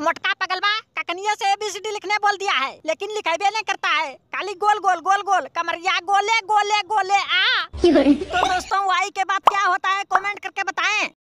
मोटका पगलवा ककनियों से एबीसीडी लिखने बोल दिया है लेकिन लिखाई नहीं करता है काली गोल गोल गोल गोल कमरिया गोले गोले गोले आ